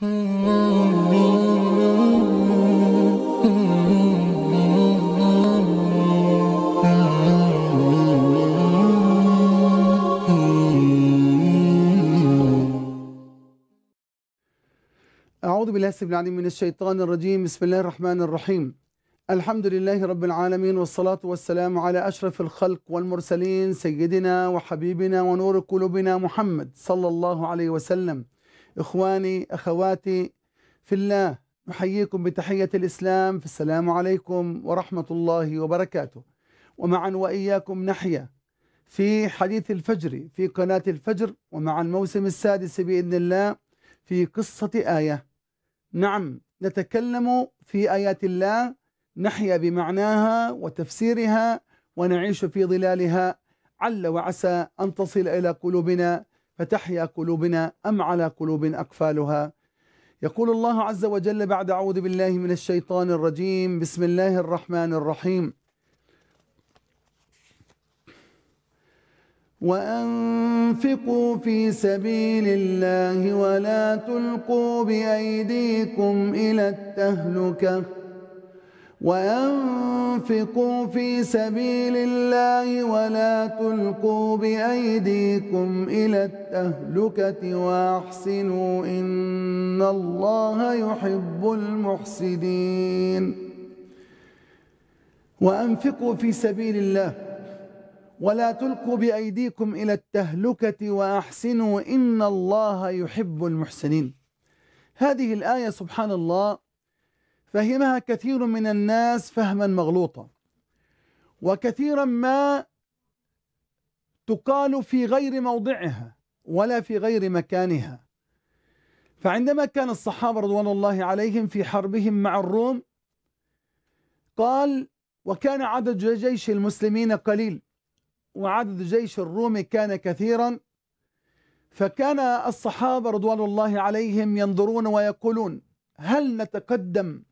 أعوذ بالله السبيل العليم من الشيطان الرجيم بسم الله الرحمن الرحيم الحمد لله رب العالمين والصلاة والسلام على أشرف الخلق والمرسلين سيدنا وحبيبنا ونور قلوبنا محمد صلى الله عليه وسلم إخواني أخواتي في الله نحييكم بتحية الإسلام فالسلام عليكم ورحمة الله وبركاته ومعا وإياكم نحيا في حديث الفجر في قناة الفجر ومع الموسم السادس بإذن الله في قصة آية نعم نتكلم في آيات الله نحيا بمعناها وتفسيرها ونعيش في ظلالها عل وعسى أن تصل إلى قلوبنا فتحيا قلوبنا أم على قلوب أقفالها يقول الله عز وجل بعد أعوذ بالله من الشيطان الرجيم بسم الله الرحمن الرحيم وأنفقوا في سبيل الله ولا تلقوا بأيديكم إلى التهلكة وأنفقوا في سبيل الله ولا تلقوا بأيديكم إلى التهلكة وأحسنوا إن الله يحب المحسنين وأنفقوا في سبيل الله ولا تلقوا بأيديكم إلى التهلكة وأحسنوا إن الله يحب المحسنين هذه الآية سبحان الله فهمها كثير من الناس فهما مغلوطا وكثيرا ما تقال في غير موضعها ولا في غير مكانها فعندما كان الصحابة رضوان الله عليهم في حربهم مع الروم قال وكان عدد جيش المسلمين قليل وعدد جيش الروم كان كثيرا فكان الصحابة رضوان الله عليهم ينظرون ويقولون هل نتقدم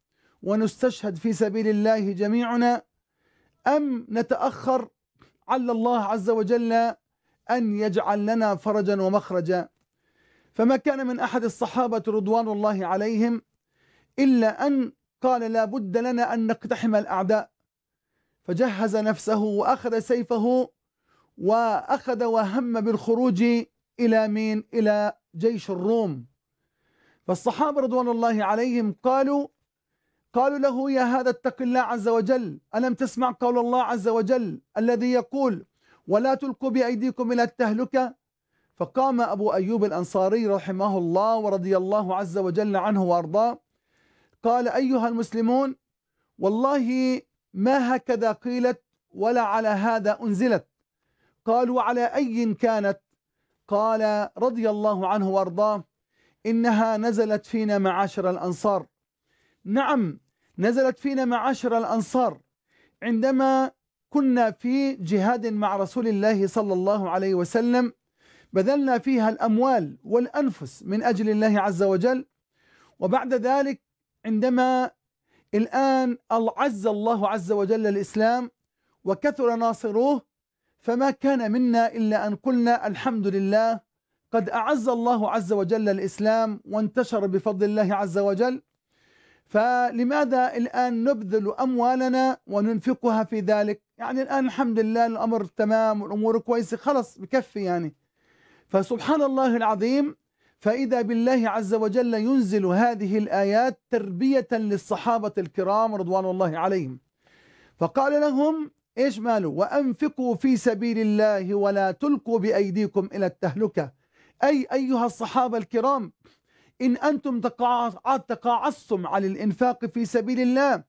ونستشهد في سبيل الله جميعنا أم نتأخر على الله عز وجل أن يجعل لنا فرجا ومخرجا فما كان من أحد الصحابة رضوان الله عليهم إلا أن قال لا بد لنا أن نقتحم الأعداء فجهز نفسه وأخذ سيفه وأخذ وهم بالخروج إلى مين إلى جيش الروم فالصحابة رضوان الله عليهم قالوا قالوا له يا هذا اتق الله عز وجل ألم تسمع قول الله عز وجل الذي يقول ولا تلقوا بأيديكم إلى التهلكة فقام أبو أيوب الأنصاري رحمه الله ورضي الله عز وجل عنه وأرضاه قال أيها المسلمون والله ما هكذا قيلت ولا على هذا أنزلت قالوا على أي كانت قال رضي الله عنه وارضاه إنها نزلت فينا معاشر الأنصار نعم نزلت فينا معاشر الأنصار عندما كنا في جهاد مع رسول الله صلى الله عليه وسلم بذلنا فيها الأموال والأنفس من أجل الله عز وجل وبعد ذلك عندما الآن أعز الله عز وجل الإسلام وكثر ناصروه فما كان منا إلا أن قلنا الحمد لله قد أعز الله عز وجل الإسلام وانتشر بفضل الله عز وجل فلماذا الآن نبذل أموالنا وننفقها في ذلك يعني الآن الحمد لله الأمر تمام والأمور كويسة خلص بكفي يعني فسبحان الله العظيم فإذا بالله عز وجل ينزل هذه الآيات تربية للصحابة الكرام رضوان الله عليهم فقال لهم إيش ماله وأنفقوا في سبيل الله ولا تلقوا بأيديكم إلى التهلكة أي أيها الصحابة الكرام إن أنتم تقاعصتم على الإنفاق في سبيل الله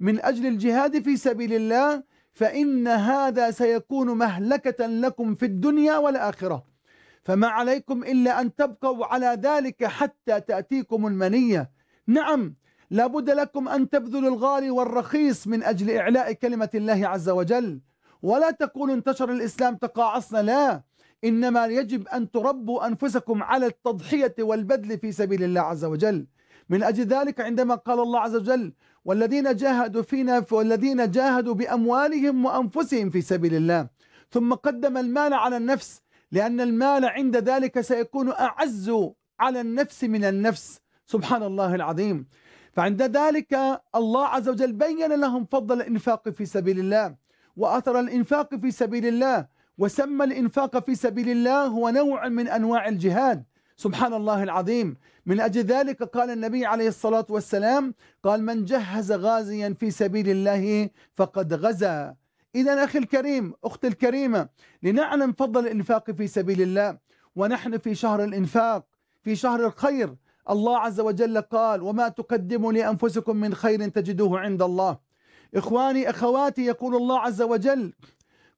من أجل الجهاد في سبيل الله فإن هذا سيكون مهلكة لكم في الدنيا والآخرة فما عليكم إلا أن تبقوا على ذلك حتى تأتيكم المنية نعم لابد لكم أن تبذلوا الغالي والرخيص من أجل إعلاء كلمة الله عز وجل ولا تقولوا انتشر الإسلام تقاعصنا لا إنما يجب أن تربوا أنفسكم على التضحية والبذل في سبيل الله عز وجل من أجل ذلك عندما قال الله عز وجل والذين جاهدوا فينا والذين جاهدوا بأموالهم وأنفسهم في سبيل الله ثم قدم المال على النفس لأن المال عند ذلك سيكون أعز على النفس من النفس سبحان الله العظيم فعند ذلك الله عز وجل بين لهم فضل الإنفاق في سبيل الله وأثر الإنفاق في سبيل الله وسمى الإنفاق في سبيل الله هو نوع من أنواع الجهاد سبحان الله العظيم من أجل ذلك قال النبي عليه الصلاة والسلام قال من جهز غازيا في سبيل الله فقد غزا إذا أخي الكريم أختي الكريمة لنعلم فضل الإنفاق في سبيل الله ونحن في شهر الإنفاق في شهر الخير الله عز وجل قال وما تقدموا لأنفسكم من خير تجدوه عند الله إخواني أخواتي يقول الله عز وجل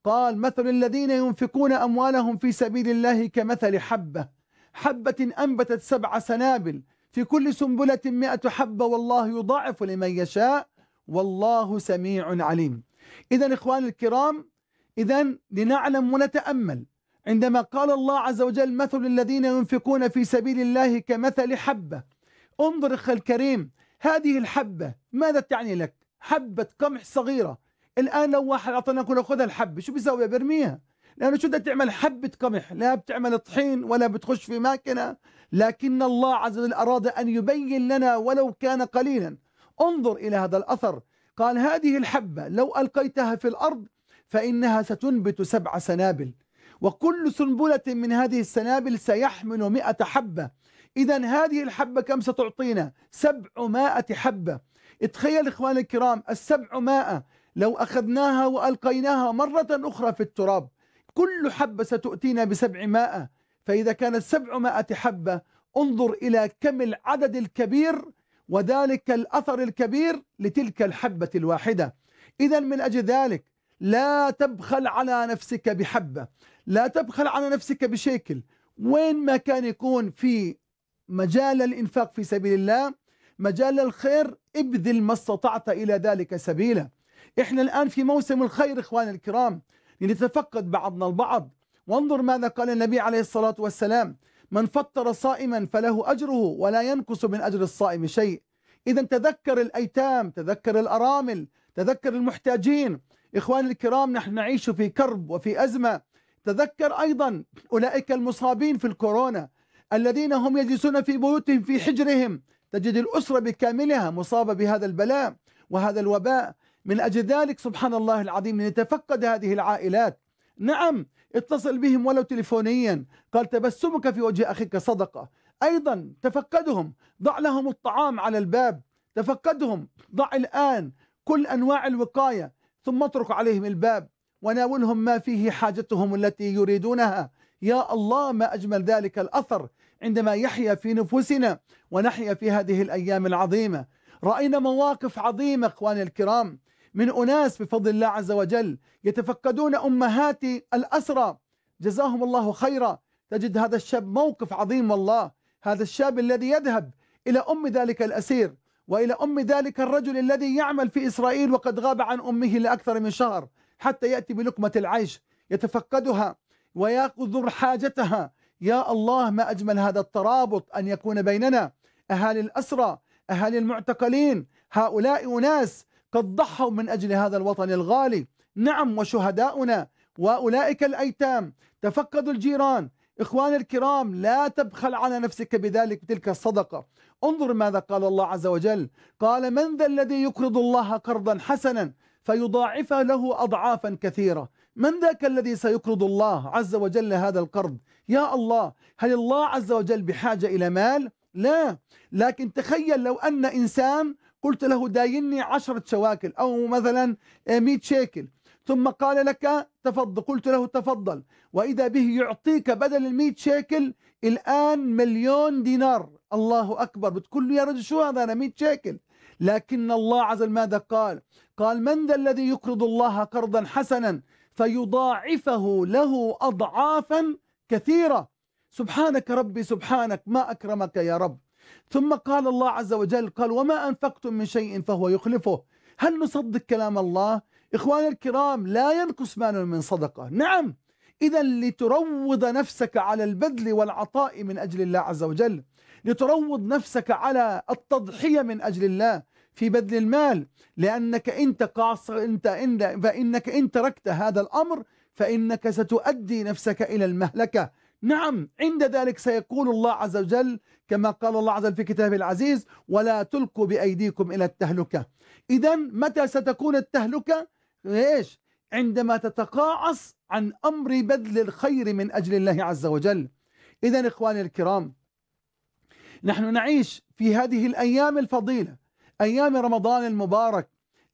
قال مثل الذين ينفقون أموالهم في سبيل الله كمثل حبة حبة أنبتت سبع سنابل في كل سنبلة مئة حبة والله يضاعف لمن يشاء والله سميع عليم إذا إخواني الكرام إذا لنعلم ونتأمل عندما قال الله عز وجل مثل الذين ينفقون في سبيل الله كمثل حبة انظر أخي الكريم هذه الحبة ماذا تعني لك حبة قمح صغيرة الان لو واحد اعطانا كله خذ الحبه شو بيساوي برميها لانه شو بدها تعمل حبه قمح لا بتعمل طحين ولا بتخش في ماكنه لكن الله عز وجل اراد ان يبين لنا ولو كان قليلا انظر الى هذا الاثر قال هذه الحبه لو القيتها في الارض فانها ستنبت سبع سنابل وكل سنبله من هذه السنابل سيحمل مئة حبه اذا هذه الحبه كم ستعطينا سبعمائة حبه تخيل اخواني الكرام السبعمائة لو أخذناها وألقيناها مرة أخرى في التراب كل حبة ستؤتينا بسبعمائة فإذا كانت سبعمائة حبة انظر إلى كم العدد الكبير وذلك الأثر الكبير لتلك الحبة الواحدة إذا من أجل ذلك لا تبخل على نفسك بحبة لا تبخل على نفسك بشكل وين ما كان يكون في مجال الإنفاق في سبيل الله مجال الخير ابذل ما استطعت إلى ذلك سبيلا احنا الآن في موسم الخير إخواني الكرام لنتفقد بعضنا البعض وانظر ماذا قال النبي عليه الصلاة والسلام من فطر صائما فله أجره ولا ينقص من أجر الصائم شيء إذا تذكر الأيتام تذكر الأرامل تذكر المحتاجين إخواني الكرام نحن نعيش في كرب وفي أزمة تذكر أيضا أولئك المصابين في الكورونا الذين هم يجلسون في بيوتهم في حجرهم تجد الأسرة بكاملها مصابة بهذا البلاء وهذا الوباء من أجل ذلك سبحان الله العظيم لنتفقد هذه العائلات نعم اتصل بهم ولو تليفونيا قال تبسمك في وجه أخيك صدقة أيضا تفقدهم ضع لهم الطعام على الباب تفقدهم ضع الآن كل أنواع الوقاية ثم اترك عليهم الباب وناولهم ما فيه حاجتهم التي يريدونها يا الله ما أجمل ذلك الأثر عندما يحيا في نفوسنا ونحيا في هذه الأيام العظيمة رأينا مواقف عظيمة إخواني الكرام من أناس بفضل الله عز وجل يتفقدون أمهات الأسرى جزاهم الله خيرا تجد هذا الشاب موقف عظيم والله هذا الشاب الذي يذهب إلى أم ذلك الأسير وإلى أم ذلك الرجل الذي يعمل في إسرائيل وقد غاب عن أمه لأكثر من شهر حتى يأتي بلقمة العيش يتفقدها ويأخذ حاجتها يا الله ما أجمل هذا الترابط أن يكون بيننا أهالي الأسرى أهالي المعتقلين هؤلاء أناس قد ضحوا من أجل هذا الوطن الغالي نعم وشهداؤنا وأولئك الأيتام تفقدوا الجيران إخواني الكرام لا تبخل على نفسك بذلك تلك الصدقة انظر ماذا قال الله عز وجل قال من ذا الذي يقرض الله قرضا حسنا فيضاعف له أضعافا كثيرة من ذاك الذي سيقرض الله عز وجل هذا القرض يا الله هل الله عز وجل بحاجة إلى مال؟ لا لكن تخيل لو أن إنسان قلت له دايني عشرة شواكل أو مثلا 100 آه، شيكل ثم قال لك تفضل قلت له تفضل وإذا به يعطيك بدل المئة شيكل الآن مليون دينار الله أكبر بتقول له يا رجل شو هذا أنا مئة شيكل لكن الله عز وجل ماذا قال قال من ذا الذي يقرض الله قرضا حسنا فيضاعفه له أضعافا كثيرة سبحانك ربي سبحانك ما أكرمك يا رب ثم قال الله عز وجل قال وما أنفقتم من شيء فهو يخلفه هل نصدق كلام الله إخواني الكرام لا ينقص مال من صدقة نعم إذا لتروض نفسك على البذل والعطاء من أجل الله عز وجل لتروض نفسك على التضحية من أجل الله في بذل المال لأنك أنت قاصر أنت إن فإنك إن تركت هذا الأمر فإنك ستؤدي نفسك إلى المهلكة نعم عند ذلك سيقول الله عز وجل كما قال الله عز وجل في كتابه العزيز ولا تلقوا بأيديكم إلى التهلكة إذا متى ستكون التهلكة إيش عندما تتقاعس عن أمر بذل الخير من أجل الله عز وجل إذا إخواني الكرام نحن نعيش في هذه الأيام الفضيلة أيام رمضان المبارك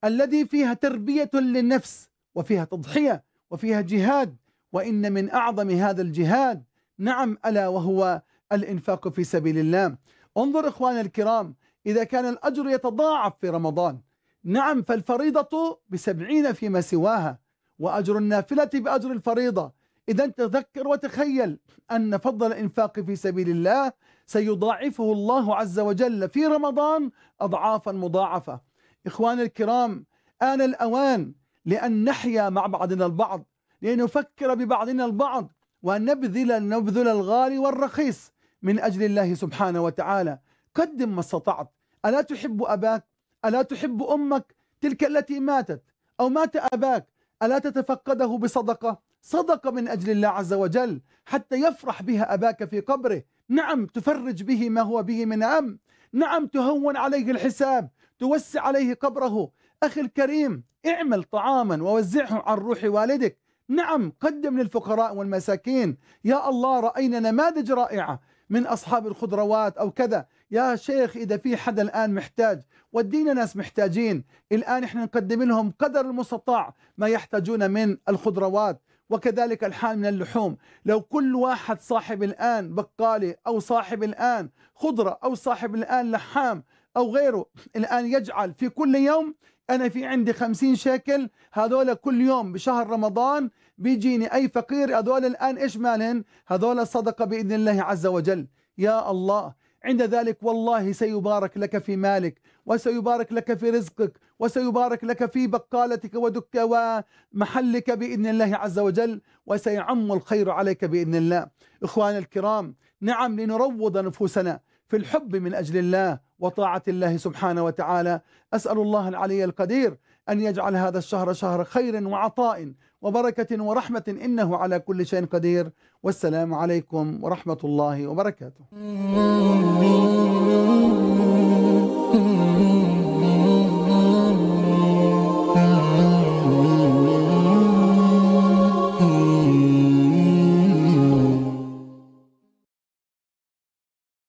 الذي فيها تربية للنفس وفيها تضحية وفيها جهاد وإن من أعظم هذا الجهاد نعم ألا وهو الإنفاق في سبيل الله انظر إخوانا الكرام إذا كان الأجر يتضاعف في رمضان نعم فالفريضة بسبعين فيما سواها وأجر النافلة بأجر الفريضة إذا تذكر وتخيل أن فضل الإنفاق في سبيل الله سيضاعفه الله عز وجل في رمضان أضعافا مضاعفة إخوان الكرام آن الأوان لأن نحيا مع بعضنا البعض لنفكر ببعضنا البعض وأن نبذل النبذل الغالي والرخيص من أجل الله سبحانه وتعالى قدم ما استطعت ألا تحب أباك ألا تحب أمك تلك التي ماتت أو مات أباك ألا تتفقده بصدقة صدقة من أجل الله عز وجل حتى يفرح بها أباك في قبره نعم تفرج به ما هو به من أم نعم تهون عليه الحساب توسع عليه قبره أخي الكريم اعمل طعاما ووزعه عن روح والدك نعم قدم للفقراء والمساكين يا الله رأينا نماذج رائعة من أصحاب الخضروات أو كذا يا شيخ إذا في حدا الآن محتاج ودينا ناس محتاجين الآن إحنا نقدم لهم قدر المستطاع ما يحتاجون من الخضروات وكذلك الحال من اللحوم لو كل واحد صاحب الآن بقالة أو صاحب الآن خضرة أو صاحب الآن لحام أو غيره الآن يجعل في كل يوم أنا في عندي خمسين شيكل هذول كل يوم بشهر رمضان بيجيني أي فقير هذول الآن إيش مالهم هذول الصدقة بإذن الله عز وجل يا الله عند ذلك والله سيبارك لك في مالك وسيبارك لك في رزقك وسيبارك لك في بقالتك ودك ومحلك بإذن الله عز وجل وسيعم الخير عليك بإذن الله إخواني الكرام نعم لنروض نفوسنا في الحب من أجل الله وطاعة الله سبحانه وتعالى أسأل الله العلي القدير أن يجعل هذا الشهر شهر خير وعطاء وبركة ورحمة إنه على كل شيء قدير والسلام عليكم ورحمة الله وبركاته